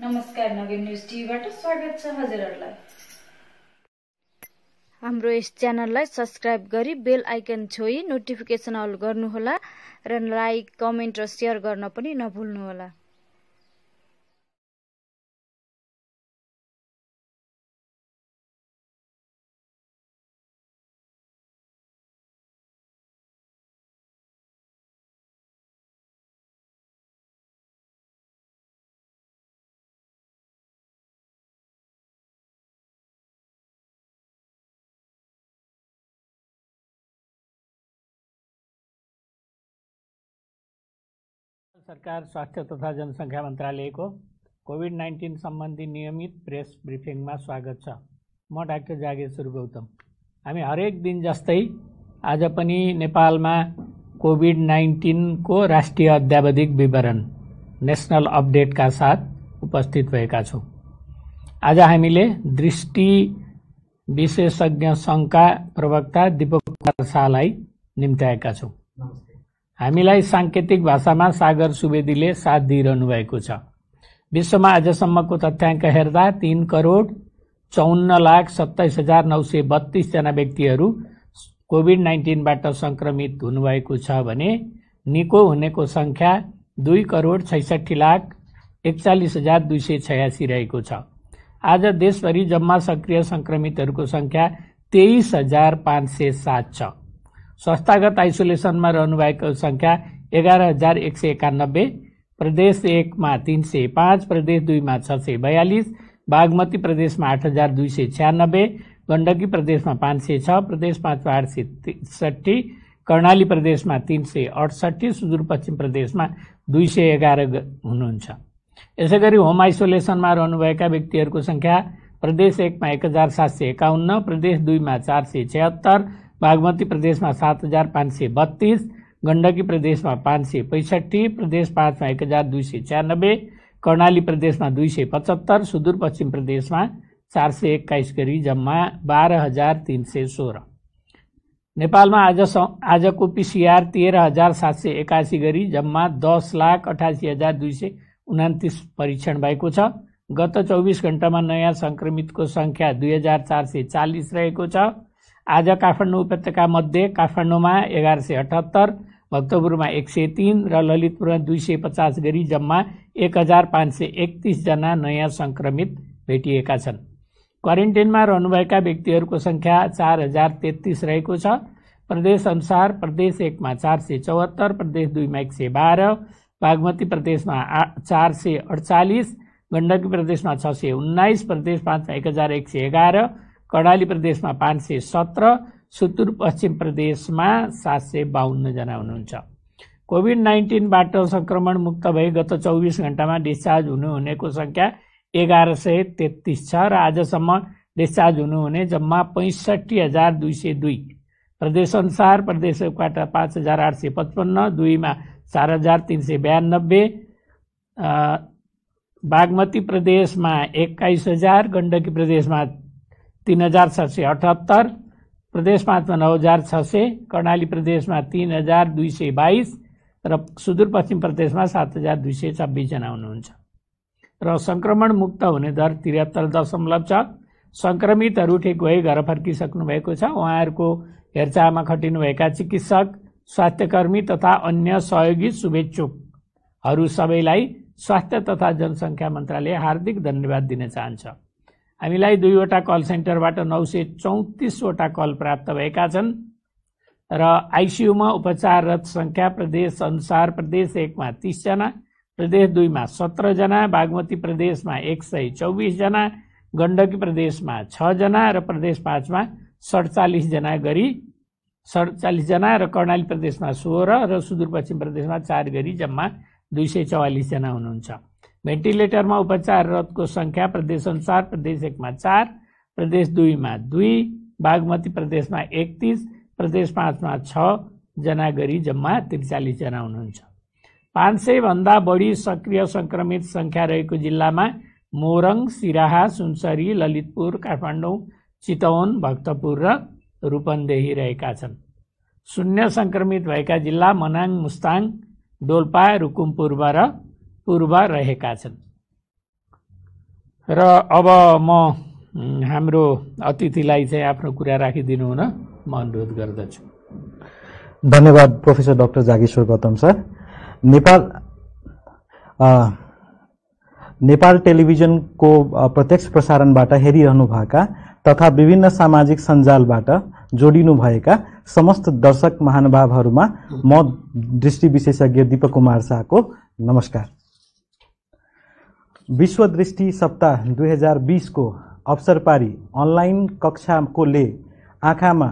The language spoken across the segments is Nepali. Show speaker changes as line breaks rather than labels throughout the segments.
नमस्कार नवीन न्युज टिभीबाट स्वागत छ हजुरहरूलाई
हाम्रो यस च्यानललाई सब्सक्राइब गरी बेल आइकन छोई नोटिफिकेसन अल गर्नुहोला
र लाइक कमेन्ट र सेयर गर्न पनि नभुल्नुहोला सरकार स्वास्थ्य तथा जनसङ्ख्या मन्त्रालयको
कोभिड नाइन्टिन सम्बन्धी नियमित प्रेस ब्रिफिङमा स्वागत छ म डाक्टर जागेश्वर गौतम हामी हरेक दिन जस्तै आज पनि नेपालमा कोभिड नाइन्टिनको राष्ट्रिय अध्यावधिक विवरण नेसनल अपडेटका साथ उपस्थित भएका छौँ आज हामीले दृष्टि विशेषज्ञ सङ्घका प्रवक्ता दिपक शाहलाई निम्त्याएका छौँ हामीलाई साङ्केतिक भाषामा सागर सुवेदीले साथ दिइरहनु भएको छ विश्वमा आजसम्मको तथ्याङ्क हेर्दा तिन करोड चौन्न लाख सत्ताइस हजार नौ सय बत्तिसजना व्यक्तिहरू कोभिड नाइन्टिनबाट सङ्क्रमित हुनुभएको छ भने निको हुनेको सङ्ख्या दुई करोड छैसठी लाख एकचालिस हजार दुई सय छयासी रहेको छ आज देशभरि जम्मा सक्रिय सङ्क्रमितहरूको सङ्ख्या तेइस हजार पाँच सय सात छ संस्थागत आइसोलेसनमा रहनुभएको सङ्ख्या एघार हजार एक सय एकानब्बे प्रदेश एकमा तिन सय पाँच प्रदेश दुईमा छ सय बयालिस बागमती प्रदेशमा आठ हजार दुई सय छ्यानब्बे गण्डकी प्रदेशमा पाँच सय छ प्रदेश पाँचमा आठ सय त्रिसठी कर्णाली प्रदेशमा तिन सय अठसट्ठी सुदूरपश्चिम प्रदेशमा दुई सय एघार हुनुहुन्छ यसै गरी होम आइसोलेसनमा रहनुभएका व्यक्तिहरूको सङ्ख्या प्रदेश एकमा एक हजार सात सय एकाउन्न प्रदेश दुईमा चार सय छ्यात्तर बागमती प्रदेश में सात हजार पांच सौ बत्तीस गंडकी प्रदेश में पांच सौ पैंसठी प्रदेश पांच में एक हजार दुई सौ छियानबे कर्णाली प्रदेश में दुई सौ पचहत्तर सुदूरपश्चिम प्रदेश में चार सौ एक्काईस गरी जम्मा बाहर हजार सौ सोलह नेपाल में आज आज को पीसीआर तेरह हजार सात सौ एक्सी गरी जम्मा दस लाख अठासी हजार दुई सौ उन्तीस परीक्षण भएको छ गत में नया संक्रमित को संख्या दुई हजार चार सौ चालीस रहेको छ आज काठमाडौँ उपत्यका मध्ये काठमाडौँमा एघार सय अठहत्तर भक्तपुरमा एक सय तिन र ललितपुरमा दुई सय पचास गरी जम्मा एक हजार पाँच सय एकतिसजना नयाँ सङ्क्रमित भेटिएका छन् क्वारेन्टाइनमा रहनुभएका व्यक्तिहरूको सङ्ख्या चार हजार तेत्तिस रहेको छ प्रदेशअनुसार प्रदेश एकमा चार सय चौहत्तर प्रदेश दुईमा एक सय बाह्र बागमती प्रदेशमा चार सय अडचालिस गण्डकी प्रदेशमा छ सय उन्नाइस प्रदेश पाँचमा एक हजार एक सय एघार कर्णाली प्रदेशमा पाँच सय सत्र सुदूरपश्चिम प्रदेशमा सात सय बाहन्नजना हुनुहुन्छ कोभिड नाइन्टिनबाट सङ्क्रमण मुक्त भए गत चौबिस घन्टामा डिस्चार्ज हुनुहुनेको सङ्ख्या एघार सय तेत्तिस छ र आजसम्म डिस्चार्ज हुनुहुने जम्मा पैँसठी हजार दुई सय दुई प्रदेशअनुसार प्रदेशबाट पाँच हजार आठ सय पचपन्न दुईमा चार हजार तिन सय बयानब्बे बागमती प्रदेशमा एक्काइस हजार गण्डकी प्रदेशमा तिन हजार छ सय अठहत्तर प्रदेशमा नौ हजार छ सय कर्णाली प्रदेशमा तिन हजार दुई सय बाइस र सुदूरपश्चिम प्रदेशमा सात हजार दुई सय छब्बिसजना हुनुहुन्छ र सङ्क्रमण मुक्त हुने दर त्रिहत्तर दशमलव छ सङ्क्रमितहरू ठिक भए घर फर्किसक्नु भएको छ उहाँहरूको हेरचाहमा खटिनुभएका चिकित्सक स्वास्थ्यकर्मी तथा अन्य सहयोगी शुभेच्छुकहरू सबैलाई स्वास्थ्य तथा जनसङ्ख्या मन्त्रालय हार्दिक धन्यवाद दिन चाहन्छ हामीलाई दुईवटा कल सेन्टरबाट नौ सय चौतिसवटा कल प्राप्त भएका छन् र आइसियुमा उपचाररत सङ्ख्या प्रदेश अनुसार प्रदेश एकमा तिसजना प्रदेश दुईमा सत्रजना बागमती प्रदेशमा एक सय चौबिसजना गण्डकी प्रदेशमा छजना र प्रदेश पाँचमा सडचालिसजना गरी सडचालिसजना र कर्णाली प्रदेशमा सोह्र र सुदूरपश्चिम प्रदेशमा चार गरी जम्मा दुई सय चौवालिसजना हुनुहुन्छ भेन्टिलेटरमा उपचाररतको सङ्ख्या प्रदेश अनुसार प्रदेश एकमा चार प्रदेश दुईमा दुई बागमती प्रदेशमा एकतिस प्रदेश पाँचमा छजना गरी जम्मा त्रिचालिसजना हुनुहुन्छ पाँच सयभन्दा बढी सक्रिय सङ्क्रमित सङ्ख्या रहेको जिल्लामा मोरङ सिराहा सुनसरी ललितपुर काठमाडौँ चितवन भक्तपुर र रूपन्देही रहेका छन् शून्य सङ्क्रमित भएका जिल्ला मनाङ मुस्ताङ डोल्पा रुकुम पूर्व पूर्व रहेका छन् र अब म हाम्रो अतिथिलाई चाहिँ आफ्नो कुरा राखिदिनु हुन म अनुरोध गर्दछु
धन्यवाद professor doctor Jageshwar Gautam sir Nepal आ, नेपाल टेलिभिजनको प्रत्यक्ष प्रसारणबाट हेरिरहनुभएका तथा विभिन्न सामाजिक सञ्जालबाट जोडिनुभएका समस्त दर्शक महानुभावहरूमा म दृष्टि विशेषज्ञ दिपक कुमार शाहको नमस्कार विश्व दृष्टि सप्ताह दुई हजार बिसको अवसर पारी अनलाइन कक्षाकोले आँखामा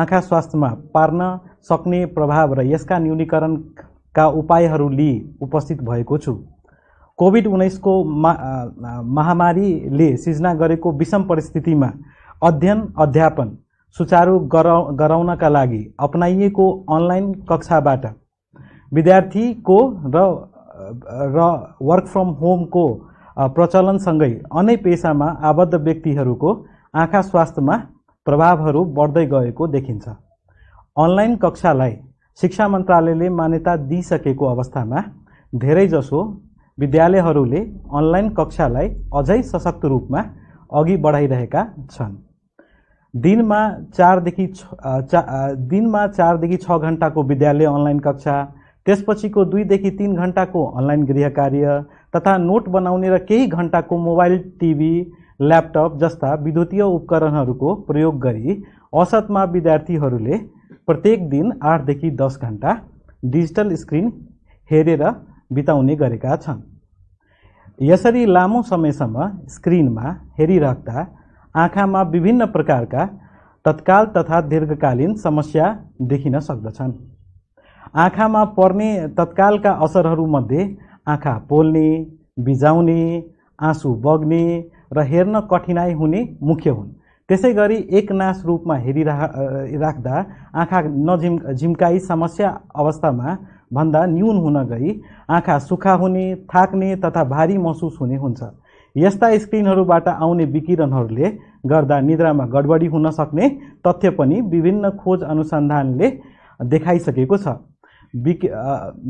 आँखा स्वास्थ्यमा पार्न सक्ने प्रभाव र यसका न्यूनीकरणका उपायहरू लिई उपस्थित भएको छु कोभिड उन्नाइसको मा महामारीले सिर्जना गरेको विषम परिस्थितिमा अध्ययन अध्यापन सुचारू गरा गराउनका लागि अपनाइएको अनलाइन कक्षाबाट विद्यार्थीको र र वर्क फ्रम होमको प्रचलनसँगै अनै पेसामा आबद्ध व्यक्तिहरूको आँखा स्वास्थ्यमा प्रभावहरू बढ्दै गएको देखिन्छ अनलाइन कक्षालाई शिक्षा मन्त्रालयले मान्यता दिइसकेको अवस्थामा धेरैजसो विद्यालयहरूले अनलाइन कक्षालाई अझै सशक्त रूपमा अघि बढाइरहेका छन् दिनमा चारदेखि छ चा दिनमा चारदेखि छ घन्टाको विद्यालय अनलाइन कक्षा त्यसपछिको दुईदेखि तिन घन्टाको अनलाइन गृह कार्य तथा नोट बनाउने र केही घन्टाको मोबाइल टिभी ल्यापटप जस्ता विद्युतीय उपकरणहरूको प्रयोग गरी औसतमा विद्यार्थीहरूले प्रत्येक दिन आठदेखि दस घन्टा डिजिटल स्क्रिन हेरेर बिताउने गरेका छन् यसरी लामो समयसम्म स्क्रिनमा हेरिराख्दा आँखामा विभिन्न प्रकारका तत्काल तथा दीर्घकालीन समस्या देखिन सक्दछन् आँखामा पर्ने तत्कालका असरहरूमध्ये आँखा पोल्ने बिजाउने आँसु बग्ने र हेर्न कठिनाई हुने मुख्य हुन् त्यसै गरी एकनाश रूपमा हेरिरह राख्दा आँखा नझिम झिम्काई समस्या अवस्थामा भन्दा न्यून हुन गई आँखा सुखा हुने थाक्ने तथा भारी महसुस हुने हुन्छ यस्ता स्क्रिनहरूबाट आउने विकिरणहरूले गर्दा निद्रामा गडबडी हुन सक्ने तथ्य पनि विभिन्न खोज अनुसन्धानले देखाइसकेको छ विकि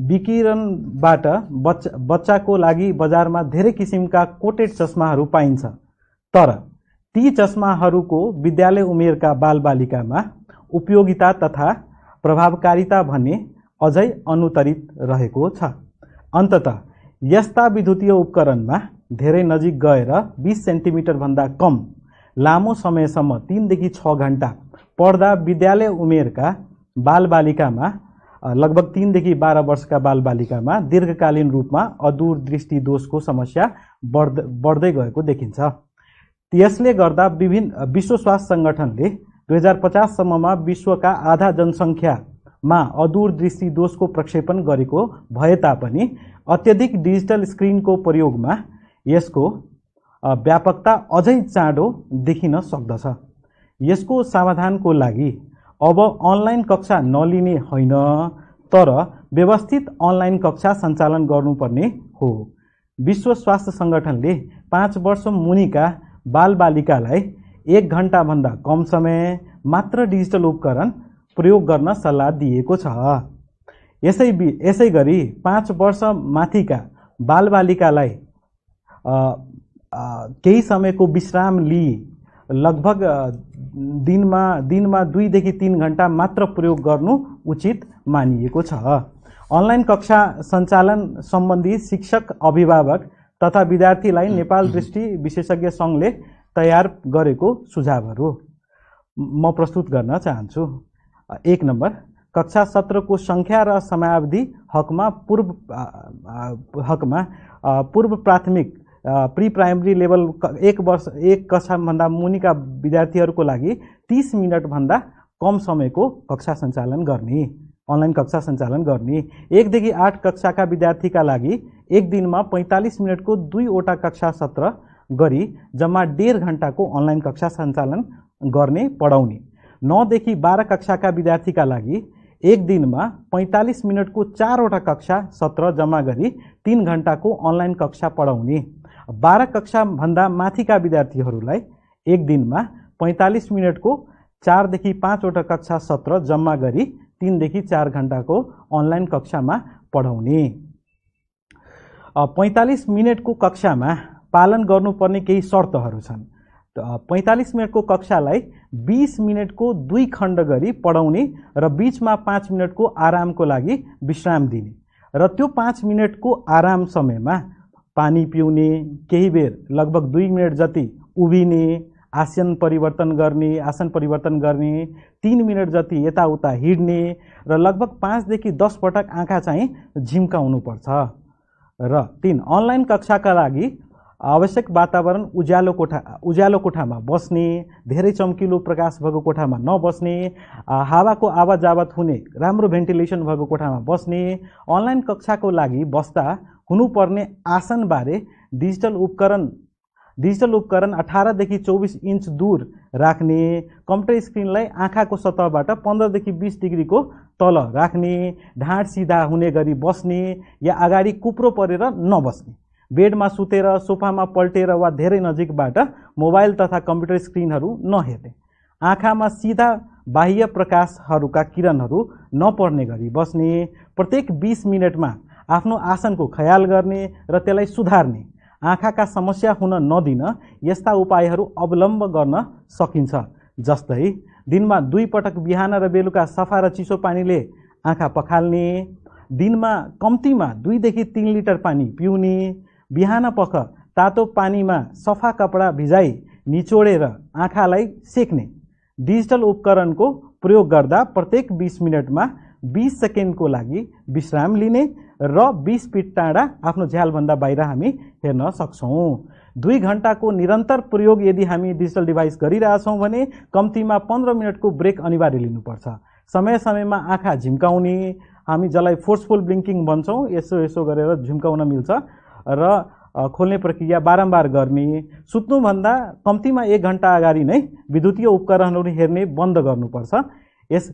विकिरणबाट बच्चा बच्चाको लागि बजारमा धेरै किसिमका कोटेड चस्माहरू पाइन्छ तर ती चस्माहरूको विद्यालय उमेरका बालबालिकामा उपयोगिता तथा प्रभावकारिता भन्ने अझै अनुतरित रहेको छ अन्तत यस्ता विद्युतीय उपकरणमा धेरै नजिक गएर बिस सेन्टिमिटरभन्दा कम लामो समयसम्म तिनदेखि छ घन्टा पढ्दा विद्यालय उमेरका बालबालिकामा लगभग तिनदेखि बाह्र वर्षका बालबालिकामा दीर्घकालीन रूपमा अदूर दृष्टि दोषको समस्या बढ्दै बढ्दै गएको देखिन्छ यसले गर्दा विभिन्न विश्व स्वास्थ्य सङ्गठनले दुई हजार पचाससम्ममा विश्वका आधा जनसङ्ख्यामा अदूर दृष्टि दोषको प्रक्षेपण गरेको भए तापनि अत्यधिक डिजिटल स्क्रिनको प्रयोगमा यसको व्यापकता अझै चाँडो देखिन सक्दछ यसको समाधानको लागि अब अनलाइन कक्षा नलिने होइन तर व्यवस्थित अनलाइन कक्षा सञ्चालन गर्नुपर्ने हो विश्व स्वास्थ्य सङ्गठनले पाँच वर्ष मुनिका बालबालिकालाई एक घन्टाभन्दा कम समय मात्र डिजिटल उपकरण प्रयोग गर्न सल्लाह दिएको छ यसै बि यसै गरी पाँच वर्ष माथिका बालबालिकालाई केही समयको विश्राम लिई लगभग दिनमा दिनमा दुईदेखि तिन घन्टा मात्र प्रयोग गर्नु उचित मानिएको छ अनलाइन कक्षा सञ्चालन सम्बन्धी शिक्षक अभिभावक तथा विद्यार्थीलाई नेपाल दृष्टि विशेषज्ञ सङ्घले तयार गरेको सुझावहरू म प्रस्तुत गर्न चाहन्छु एक नम्बर कक्षा सत्रको सङ्ख्या र समयावधि हकमा पूर्व हकमा पूर्व प्राथमिक प्रि प्राइमरी लेभल एक वर्ष एक कक्षाभन्दा मुनिका विद्यार्थीहरूको लागि तिस मिनटभन्दा कम समयको कक्षा सञ्चालन गर्ने अनलाइन कक्षा सञ्चालन गर्ने एकदेखि आठ कक्षाका विद्यार्थीका लागि एक दिनमा पैँतालिस मिनटको दुईवटा कक्षा सत्र गरी जम्मा डेढ घन्टाको अनलाइन कक्षा सञ्चालन गर्ने पढाउने नौदेखि बाह्र कक्षाका विद्यार्थीका लागि एक दिनमा पैँतालिस मिनटको चारवटा कक्षा सत्र जम्मा गरी तिन घन्टाको अनलाइन कक्षा पढाउने बाह्र कक्षाभन्दा माथिका विद्यार्थीहरूलाई एक दिनमा पैँतालिस मिनटको चारदेखि पाँचवटा कक्षा सत्र जम्मा गरी तिनदेखि चार घन्टाको अनलाइन कक्षामा पढाउने पैँतालिस मिनटको कक्षामा पालन गर्नुपर्ने केही शर्तहरू छन् पैँतालिस मिनटको कक्षालाई बिस मिनटको दुई खण्ड गरी पढाउने र बिचमा पाँच मिनटको आरामको लागि विश्राम दिने र त्यो पाँच मिनटको आराम समयमा पानी पिउने केही बेर लगभग दुई मिनट जति उभिने आसन परिवर्तन गर्ने आसन परिवर्तन गर्ने तिन मिनट जति यताउता हिँड्ने र लगभग पाँचदेखि दस पटक आँखा चाहिँ झिम्काउनु पर्छ र तिन अनलाइन कक्षाका लागि आवश्यक वातावरण उज्यालो कोठा उज्यालो कोठामा बस्ने धेरै चम्किलो प्रकाश भएको कोठामा नबस्ने हावाको आवाजावत हुने राम्रो भेन्टिलेसन भएको कोठामा बस्ने अनलाइन कक्षाको लागि बस्दा हुनुपर्ने आसनबारे डिजिटल उपकरण डिजिटल उपकरण अठारदेखि चौबिस इन्च दूर राख्ने कम्प्युटर स्क्रिनलाई आँखाको सतहबाट पन्ध्रदेखि बिस डिग्रीको तल राख्ने ढाँड सिधा हुने गरी बस्ने या अगाडि कुप्रो परेर नबस्ने बेडमा सुतेर सोफामा पल्टेर वा धेरै नजिकबाट मोबाइल तथा कम्प्युटर स्क्रिनहरू नहेर्ने आँखामा सिधा बाह्य प्रकाशहरूका किरणहरू नपर्ने गरी बस्ने प्रत्येक बिस मिनटमा आफ्नो आसनको ख्याल गर्ने र त्यसलाई सुधार्ने आँखाका समस्या हुन नदिन यस्ता उपायहरू अवलम्ब गर्न सकिन्छ जस्तै दिनमा दुई पटक बिहान र बेलुका सफा र चिसो पानीले आँखा पखाल्ने दिनमा कम्तीमा दुईदेखि तिन लिटर पानी पिउने बिहान पख तातो पानीमा सफा कपडा भिजाई निचोडेर आँखालाई सेक्ने डिजिटल उपकरणको प्रयोग गर्दा प्रत्येक बिस मिनटमा बिस सेकेन्डको लागि विश्राम लिने र बिस फिट टाढा आफ्नो झ्यालभन्दा बाहिर हामी हेर्न सक्छौँ दुई घन्टाको निरन्तर प्रयोग यदि हामी डिजिटल डिभाइस गरिरहेछौँ भने कम्तीमा पन्ध्र मिनटको ब्रेक अनिवार्य लिनुपर्छ समय समयमा आँखा झिम्काउने हामी जसलाई फोर्सफुल ब्लिङ्किङ भन्छौँ यसो यसो गरेर झिम्काउन मिल्छ र खोल्ने प्रक्रिया बारम्बार गर्ने सुत्नुभन्दा कम्तीमा एक घन्टा अगाडि नै विद्युतीय उपकरणहरू हेर्ने बन्द गर्नुपर्छ यस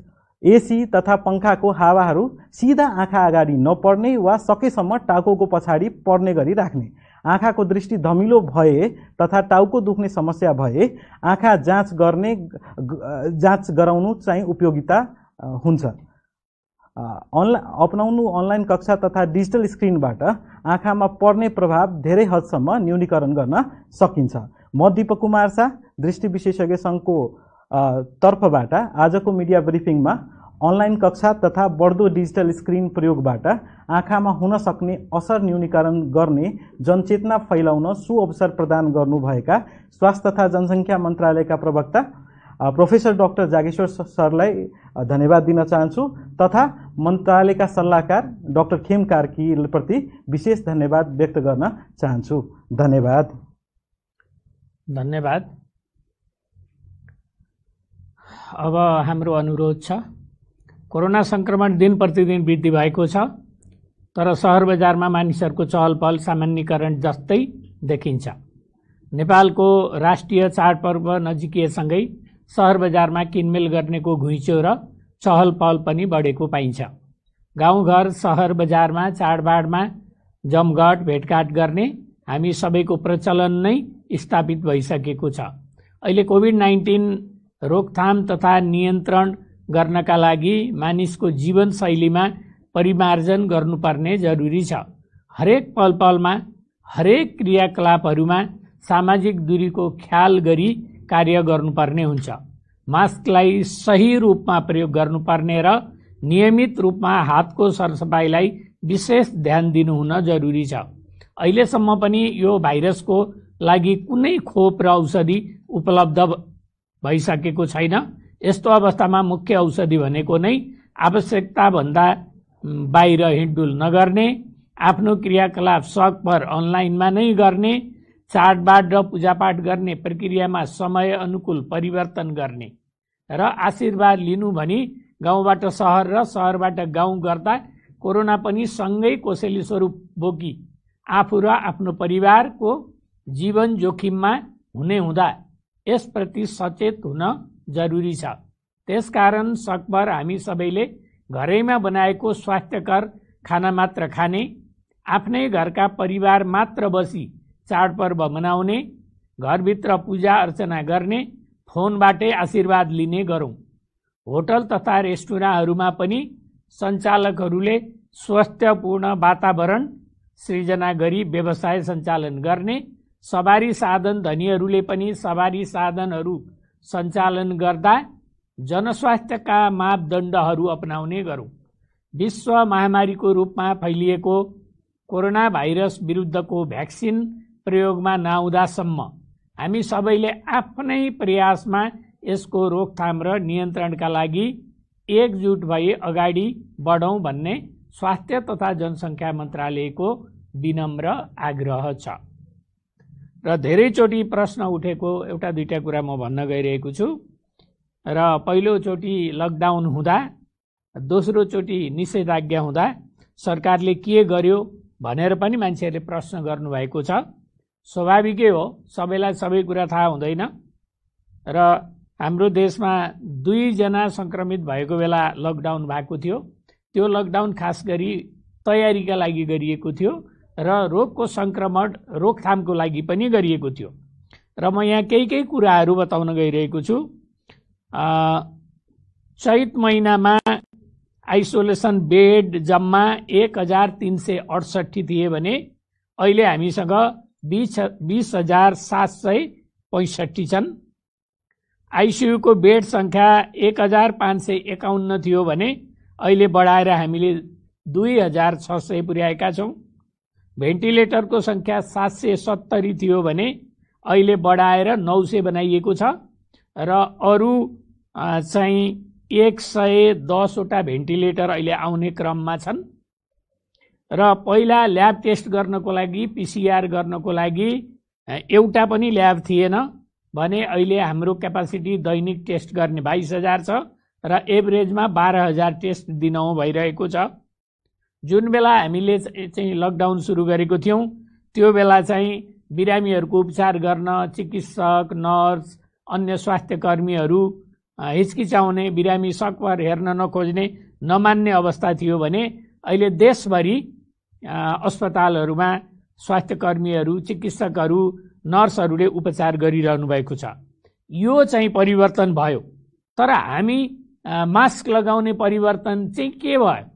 एसी तथा पङ्खाको हावाहरू सिधा आँखा अगाडि नपर्ने वा सकेसम्म टाउको पछाडि पर्ने गरी राख्ने आँखाको दृष्टि धमिलो भए तथा टाउको दुख्ने समस्या भए आँखा जाँच गर्ने जाँच गराउनु चाहिँ उपयोगिता हुन्छ अनला अपनाउनु अनलाइन कक्षा तथा डिजिटल स्क्रिनबाट आँखामा पर्ने प्रभाव धेरै हदसम्म न्यूनीकरण गर्न सकिन्छ म दिपक कुमार शाह दृष्टि विशेषज्ञ सङ्घको तर्फबाट आजको मिडिया ब्रिफिङमा अनलाइन कक्षा तथा बढ्दो डिजिटल स्क्रिन प्रयोगबाट आँखामा हुन सक्ने असर न्यूनीकरण गर्ने जनचेतना फैलाउन सु अवसर प्रदान गर्नुभएका स्वास्थ्य तथा जनसङ्ख्या मन्त्रालयका प्रवक्ता प्रोफेसर डाक्टर जागेश्वर सरलाई धन्यवाद दिन चाहन्छु तथा मन्त्रालयका सल्लाहकार डाक्टर खेम कार्कीप्रति विशेष धन्यवाद व्यक्त गर्न चाहन्छु धन्यवाद
धन्यवाद अब हाम्रो अनुरोध छ कोरोना संक्रमण दिन प्रतिदिन वृद्धि भएको छ तर सहर बजारमा मानिसहरूको चहल पहल सामान्यकरण जस्तै देखिन्छ नेपालको राष्ट्रिय चाडपर्व नजिकिएसँगै सहर बजारमा किनमेल गर्नेको घुइँचो र चहल पहल पनि बढेको पाइन्छ गाउँघर सहर बजारमा चाडबाडमा जमघट भेटघाट गर्ने हामी सबैको प्रचलन नै स्थापित भइसकेको छ अहिले कोभिड नाइन्टिन रोकथाम तथा नियन्त्रण गर्नका लागि मानिसको जीवनशैलीमा परिमार्जन गर्नुपर्ने जरुरी छ हरेक पल पलमा हरेक क्रियाकलापहरूमा सामाजिक दूरीको ख्याल गरी कार्य गर्नुपर्ने हुन्छ मास्कलाई सही रूपमा प्रयोग गर्नुपर्ने र नियमित रूपमा हातको सरसफाइलाई विशेष ध्यान दिनुहुन जरुरी छ अहिलेसम्म पनि यो भाइरसको लागि कुनै खोप र औषधि उपलब्ध भइसकेको छैन यस्तो अवस्थामा मुख्य औषधि भनेको नै आवश्यकताभन्दा बाहिर हिँडडुल नगर्ने आफ्नो क्रियाकलाप सकभर अनलाइनमा नै गर्ने चाडबाड र पूजापाठ गर्ने प्रक्रियामा समय अनुकूल परिवर्तन गर्ने र आशीर्वाद लिनु भनी गाउँबाट सहर र सहरबाट गाउँ गर्दा कोरोना पनि सँगै कोसेली स्वरूप बोकी आफू र आफ्नो परिवारको जीवन जोखिममा हुने हुँदा यसप्रति सचेत हुन जरुरी छ त्यसकारण सकभर हामी सबैले घरैमा बनाएको स्वास्थ्यकर खाना मात्र खाने आफ्नै घरका परिवार मात्र बसी चाडपर्व मनाउने घरभित्र पूजा अर्चना गर्ने फोनबाटै आशीर्वाद लिने गरौँ होटल तथा रेस्टुराँहरूमा पनि सञ्चालकहरूले स्वास्थ्यपूर्ण वातावरण सृजना गरी व्यवसाय सञ्चालन गर्ने सवारी साधन धनीहरूले पनि सवारी साधनहरू सञ्चालन गर्दा जनस्वास्थ्यका मापदण्डहरू अपनाउने गरौँ विश्व महामारीको रूपमा फैलिएको कोरोना भाइरस विरुद्धको भ्याक्सिन प्रयोगमा नआउँदासम्म हामी सबैले आफ्नै प्रयासमा यसको रोकथाम र नियन्त्रणका लागि एकजुट भए अगाडि बढौँ भन्ने स्वास्थ्य तथा जनसङ्ख्या मन्त्रालयको विनम्र आग्रह छ र धेरैचोटि प्रश्न उठेको एउटा दुईवटा कुरा म भन्न गइरहेको छु र पहिलोचोटि लकडाउन हुँदा दोस्रोचोटि निषेधाज्ञा हुँदा सरकारले के गर्यो भनेर पनि मान्छेहरूले प्रश्न गर्नुभएको छ स्वाभाविकै हो सबैलाई सबै कुरा थाहा हुँदैन र हाम्रो देशमा दुईजना सङ्क्रमित भएको बेला लकडाउन भएको थियो त्यो लकडाउन खास गरी तयारीका लागि गरिएको थियो र रोगको सङ्क्रमण रोकथामको लागि पनि गरिएको थियो र म यहाँ केही केही कुराहरू बताउन गइरहेको छु चैत महिनामा आइसोलेसन बेड जम्मा एक हजार तिन सय अडसट्ठी थिए भने अहिले हामीसँग बिस बिस हजार सात सय पैँसठी छन् आइसियुको बेड सङ्ख्या एक हजार पाँच सय एकाउन्न थियो भने अहिले बढाएर हामीले दुई हजार छ सय पुर्याएका छौँ भेन्टिलेटरको सङ्ख्या सात सय सत्तरी थियो भने अहिले बढाएर नौ सय बनाइएको छ र अरू चाहिँ एक सय दसवटा भेन्टिलेटर अहिले आउने क्रममा छन् र पहिला ल्याब टेस्ट गर्नको लागि पिसिआर गर्नको लागि एउटा पनि ल्याब थिएन भने अहिले हाम्रो क्यापासिटी दैनिक टेस्ट गर्ने बाइस हजार छ र एभरेजमा बाह्र हजार टेस्ट दिनौँ भइरहेको छ जुन बेला हामीले चाहिँ लकडाउन सुरु गरेको थियौँ त्यो बेला चाहिँ बिरामीहरूको उपचार गर्न चिकित्सक नर्स अन्य स्वास्थ्य कर्मीहरू हिचकिचाउने बिरामी सकभर हेर्न नखोज्ने नमान्ने अवस्था थियो भने अहिले देशभरि अस्पतालहरूमा स्वास्थ्य कर्मीहरू चिकित्सकहरू नर्सहरूले उपचार गरिरहनु भएको छ यो चाहिँ परिवर्तन भयो तर हामी मास्क लगाउने परिवर्तन चाहिँ के भयो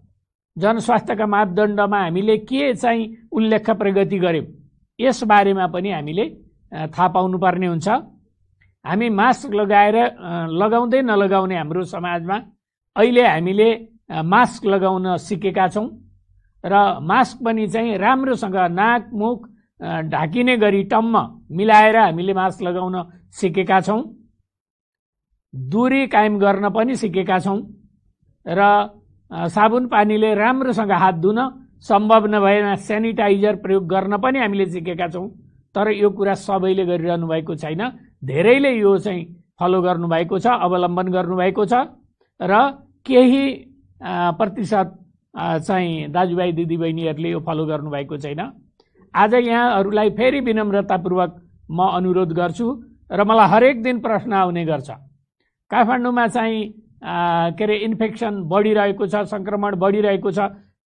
जनस्वास्थ्यका मापदण्डमा हामीले के चाहिँ उल्लेख प्रगति गऱ्यौँ यसबारेमा पनि हामीले थाहा पाउनुपर्ने हुन्छ हामी मास्क लगाएर लगाउँदै नलगाउने हाम्रो समाजमा अहिले हामीले मास्क लगाउन सिकेका छौँ र मास्क पनि चाहिँ राम्रोसँग नाक मुख ढाकिने गरी टम्म मिलाएर हामीले मास्क लगाउन सिकेका छौँ दूरी कायम गर्न पनि सिकेका छौँ र साबुन पानीले राम्रोसँग हात धुन सम्भव नभएमा सेनिटाइजर प्रयोग गर्न पनि हामीले सिकेका छौँ तर यो कुरा सबैले गरिरहनु भएको छैन धेरैले यो चाहिँ फलो गर्नुभएको छ अवलम्बन गर्नुभएको छ र केही प्रतिशत चाहिँ दाजुभाइ दिदीबहिनीहरूले यो फलो गर्नुभएको छैन आज यहाँहरूलाई फेरि विनम्रतापूर्वक म अनुरोध गर्छु र मलाई हरेक दिन प्रश्न आउने गर्छ काठमाडौँमा चाहिँ के अरे इन्फेक्सन बढिरहेको छ सङ्क्रमण बढिरहेको छ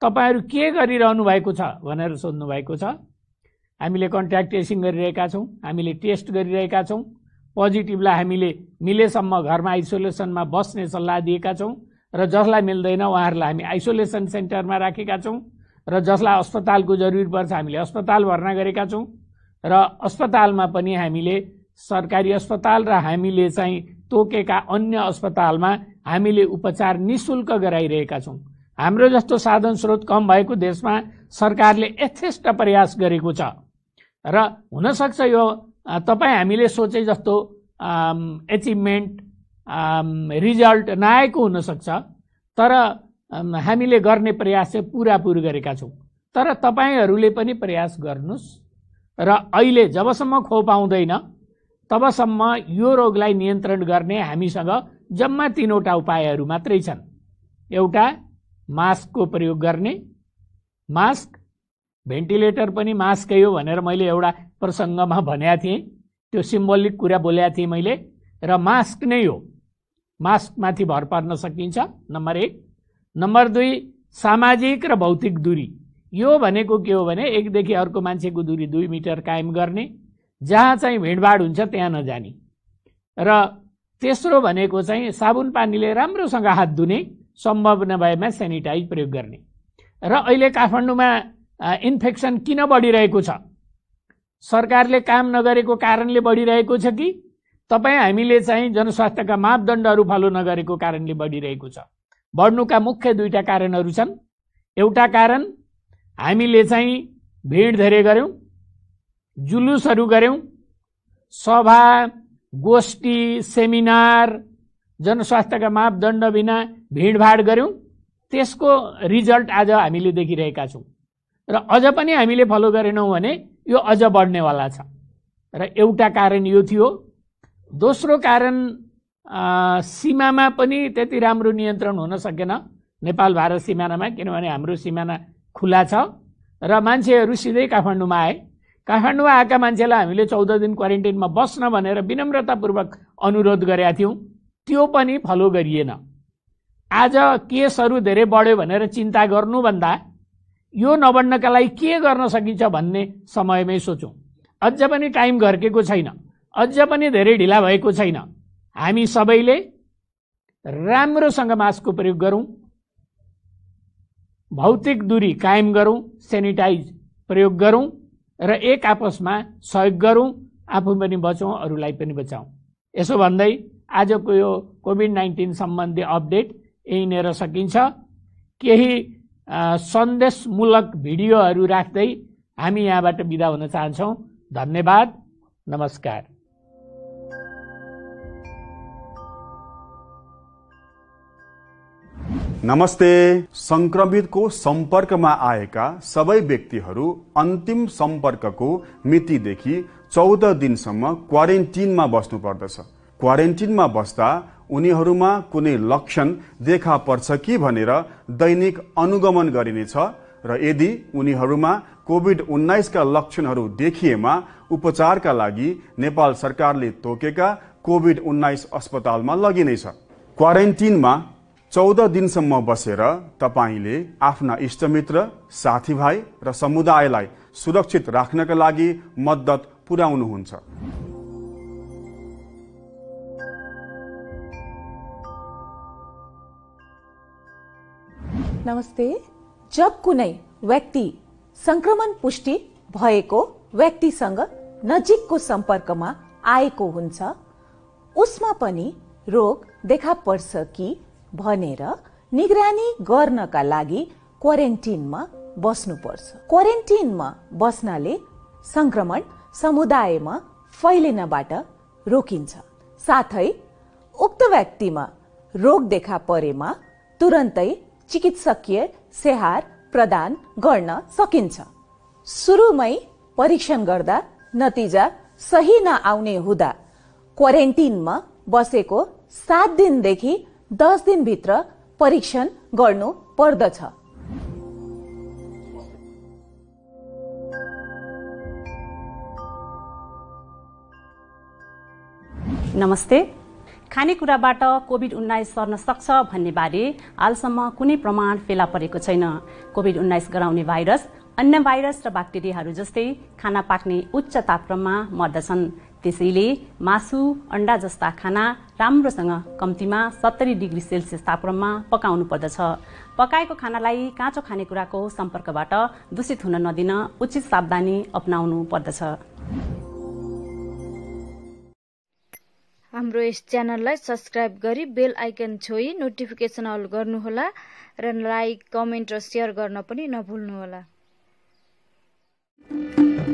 तपाईँहरू के गरिरहनु भएको छ भनेर सोध्नु भएको छ हामीले कन्ट्याक्ट ट्रेसिङ गरिरहेका छौँ हामीले टेस्ट गरिरहेका छौँ पोजिटिभलाई हामीले मिलेसम्म घरमा आइसोलेसनमा बस्ने सल्लाह दिएका छौँ र जसलाई मिल्दैन उहाँहरूलाई हामी आइसोलेसन सेन्टरमा राखेका छौँ र जसलाई अस्पतालको जरुरी पर्छ हामीले अस्पताल भर्ना गरेका छौँ र अस्पतालमा पनि हामीले सरकारी अस्पताल र हामीले चाहिँ तोकेका अन्य अस्पतालमा हामीले उपचार निशुल्क गराइरहेका छौँ हाम्रो जस्तो साधन स्रोत कम भएको देशमा सरकारले यथेष्ट प्रयास गरेको छ र हुनसक्छ यो तपाईँ हामीले सोचे जस्तो एचिभमेन्ट रिजल्ट नआएको हुनसक्छ तर हामीले गर्ने प्रयास चाहिँ पुरापुर गरेका छौँ तर तपाईँहरूले पनि प्रयास गर्नुहोस् र अहिले जबसम्म खोप आउँदैन तबसम्म यो रोगलाई नियन्त्रण गर्ने हामीसँग जम्मा तिनवटा उपायहरू मात्रै छन् एउटा मास्कको प्रयोग गर्ने मास्क भेन्टिलेटर पनि मास्कै हो भनेर मैले एउटा प्रसङ्गमा भनेको थिएँ त्यो सिम्बोलिक कुरा बोलेको थिएँ मैले र मास्क नै हो मास्कमाथि भर पार्न सकिन्छ नम्बर एक नम्बर दुई सामाजिक र भौतिक दूरी यो भनेको के हो भने एकदेखि अर्को मान्छेको दूरी दुई मिटर कायम गर्ने जहाँ चाहिँ भिडभाड हुन्छ त्यहाँ नजाने र तेस्रो भनेको चाहिँ साबुन पानीले राम्रोसँग हात धुने सम्भव नभएमा सेनिटाइज प्रयोग गर्ने र अहिले काठमाडौँमा इन्फेक्सन किन बढिरहेको छ सरकारले काम नगरेको कारणले बढिरहेको छ कि तपाईँ हामीले चाहिँ जनस्वास्थ्यका मापदण्डहरू फलो नगरेको कारणले बढिरहेको छ बढ्नुका मुख्य दुईवटा कारणहरू छन् एउटा कारण हामीले चाहिँ भिड धेरै गऱ्यौँ जुलुसहरू गऱ्यौँ सभा गोष्ठी सेमिनार जनस्वास्थ्यका मापदण्ड बिना भिडभाड गऱ्यौँ त्यसको रिजल्ट आज हामीले देखिरहेका छौँ र अझ पनि हामीले फलो गरेनौँ भने यो अझ बढ्नेवाला छ र एउटा कारण यो थियो दोस्रो कारण सीमामा पनि त्यति राम्रो नियन्त्रण हुन सकेन नेपाल भारत सिमानामा किनभने हाम्रो सिमाना खुला छ र मान्छेहरू सिधै काठमाडौँमा आए काठमाडौँ आएका मान्छेलाई हामीले चौध दिन क्वारेन्टाइनमा बस्न भनेर विनम्रतापूर्वक अनुरोध गरेका थियौँ त्यो पनि फलो गरिएन आज केसहरू धेरै बढ्यो भनेर चिन्ता गर्नुभन्दा यो नबढ्नका लागि के गर्न सकिन्छ भन्ने समयमै सोचौँ अझ पनि टाइम घर्केको छैन अझ पनि धेरै ढिला भएको छैन हामी सबैले राम्रोसँग मास्कको प्रयोग गरौँ भौतिक दूरी कायम गरौँ सेनिटाइज प्रयोग गरौँ र एक आपसमा सहयोग गरौँ आफू पनि बचौँ अरूलाई पनि बचाउँ यसो भन्दै आजको यो कोभिड नाइन्टिन सम्बन्धी अपडेट यहीँनिर सकिन्छ केही सन्देशमूलक भिडियोहरू राख्दै हामी यहाँबाट बिदा हुन चाहन्छौँ धन्यवाद नमस्कार
नमस्ते संक्रमितको सम्पर्कमा आएका सबै व्यक्तिहरू अन्तिम सम्पर्कको मितिदेखि चौध दिनसम्म क्वारेन्टिनमा बस्नु पर्दछ क्वारेन्टिनमा बस्दा उनीहरूमा कुनै लक्षण देखा पर्छ कि भनेर दैनिक अनुगमन गरिनेछ र यदि उनीहरूमा कोभिड उन्नाइसका लक्षणहरू देखिएमा उपचारका लागि नेपाल सरकारले तोकेका कोभिड उन्नाइस अस्पतालमा लगिनेछ क्वारेन्टिनमा चौध दिनसम्म बसेर तपाईँले आफ्ना इष्टमित्र साथीभाइ र समुदायलाई सुरक्षित राख्नका लागि मद्दत पुर्याउनुहुन्छ नमस्ते जब कुनै
व्यक्ति संक्रमण पुष्टि भएको व्यक्तिसँग नजिकको सम्पर्कमा आएको हुन्छ उसमा पनि रोग देखा पर्छ कि भनेर निगरानी गर्नका लागि क्वारेन्टिनमा बस्नुपर्छ क्वारेन्टिनमा बस्नाले संक्रमण समुदायमा फैलिनबाट रोकिन्छ साथै उक्त व्यक्तिमा रोग देखा परेमा तुरन्तै चिकित्सकीय सेहार प्रदान गर्न सकिन्छ सुरुमै परीक्षण गर्दा नतिजा सही नआउने हुँदा क्वारेन्टिनमा बसेको सात दिनदेखि दस दिनभित्र परीक्षण गर्नु पर्दछ
नमस्ते खानेकुराबाट कोभिड उन्नाइस सर्न सक्छ भन्ने बारे हालसम्म कुनै प्रमाण फेला परेको छैन कोभिड उन्नाइस गराउने भाइरस अन्य भाइरस र ब्याक्टेरियाहरू जस्तै खाना पाक्ने उच्च तापक्रममा मर्दछन् त्यसैले मासु अण्डा जस्ता खाना राम्रोसँग कम्तीमा सत्तरी डिग्री सेल्सियस तापक्रममा पकाउनु पर्दछ पकाएको खानालाई काँचो खानेकुराको सम्पर्कबाट दूषित हुन नदिन उचित सावधानी अप्नाउनु पर्दछ
हाम्रो यस च्यानललाई सब्सक्राइब गरी बेल आइकन छोई नोटिफिकेसन अल गर्नुहोला र लाइक कमेन्ट र सेयर गर्न पनि नभुल्नुहोला
Música